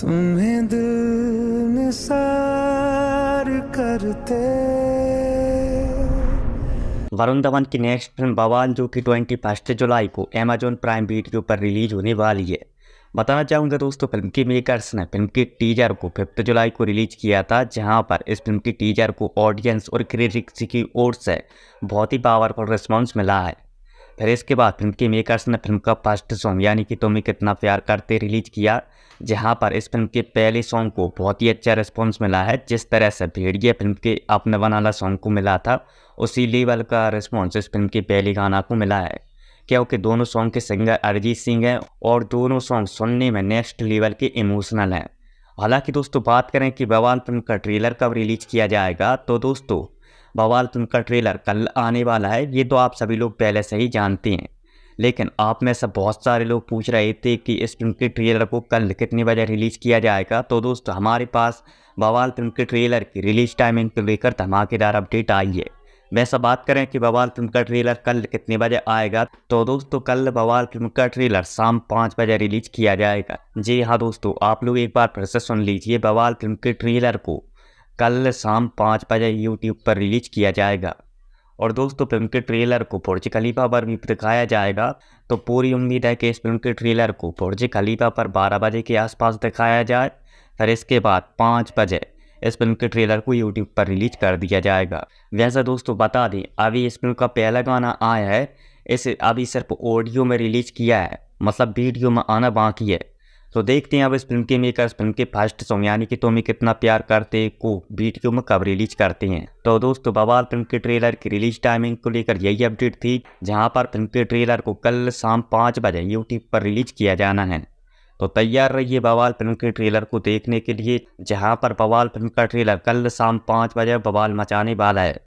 तुम्हें दिल सार करते वरुण धवन की नेक्स्ट फिल्म बवाल जो कि ट्वेंटी फर्स्ट जुलाई को अमेजोन प्राइम वीडियो पर रिलीज होने वाली है बताना चाहूँगा दोस्तों फिल्म की मेकर्स ने फिल्म के टीजर को फिफ्थ जुलाई को रिलीज किया था जहाँ पर इस फिल्म के टीजर को ऑडियंस और क्रिटिक्स की ओर से बहुत ही पावरफुल रिस्पॉन्स मिला है फिर इसके बाद फिल्म के मेकर्स ने फिल्म का फर्स्ट सॉन्ग यानी कि तुम्हें कितना प्यार करते रिलीज किया जहां पर इस फिल्म के पहले सॉन्ग को बहुत ही अच्छा रिस्पॉन्स मिला है जिस तरह से भेड़िए फिल्म के अपने बनाला सॉन्ग को मिला था उसी लेवल का रिस्पॉन्स इस फिल्म के पहले गाना को मिला है क्योंकि दोनों सॉन्ग के सिंगर अरिजीत सिंह हैं और दोनों सॉन्ग सुनने में नेक्स्ट लेवल के इमोशनल हैं हालांकि दोस्तों बात करें कि बवाल फिल्म का ट्रेलर कब रिलीज किया जाएगा तो दोस्तों बवाल का ट्रेलर कल आने वाला है ये तो आप सभी लोग पहले से ही जानते हैं लेकिन आप में से बहुत सारे लोग पूछ रहे थे कि इस फिल्म के ट्रेलर को कल कितने बजे रिलीज़ किया जाएगा तो दोस्तों हमारे पास बवाल फिल्म के ट्रेलर की रिलीज़ टाइमिंग को लेकर धमाकेदार अपडेट आई है वैसा बात करें कि बवाल फिल्म का ट्रेलर कल कितने बजे आएगा तो दोस्तों तो कल बवाल फिल्म का ट्रेलर शाम पाँच बजे रिलीज किया जाएगा जी हाँ दोस्तों आप लोग एक बार फिर से सुन लीजिए बवाल फिल्म के ट्रेलर को कल शाम पाँच बजे यूट्यूब पर रिलीज किया जाएगा और दोस्तों फिल्म के ट्रेलर को फोर्जी खलीफा पर भी दिखाया जाएगा तो पूरी उम्मीद है कि इस फिल्म के ट्रेलर को फोर्जी खलीफा पर बारह बजे के आसपास दिखाया जाए फिर इसके बाद पाँच बजे इस फिल्म के ट्रेलर को यूट्यूब पर रिलीज कर दिया जाएगा वैसे दोस्तों बता दें अभी इस फिल्म का पहला गाना आया है इसे अभी सिर्फ ऑडियो में रिलीज किया है मतलब वीडियो में आना बाकी है तो देखते हैं अब इस फिल्म के मेकर फिल्म के फर्स्ट सॉन्ग यानी कि तुम्हें कितना प्यार करते को बीट के कब रिलीज करते हैं तो दोस्तों बवाल फिल्म के ट्रेलर की रिलीज टाइमिंग को लेकर यही अपडेट थी जहां पर फिल्म के ट्रेलर को कल शाम पाँच बजे यूट्यूब पर रिलीज किया जाना है तो तैयार रहिए बवाल फिल्म के ट्रेलर को देखने के लिए जहाँ पर बवाल फिल्म का ट्रेलर कल शाम पाँच बजे बवाल मचाने वाला है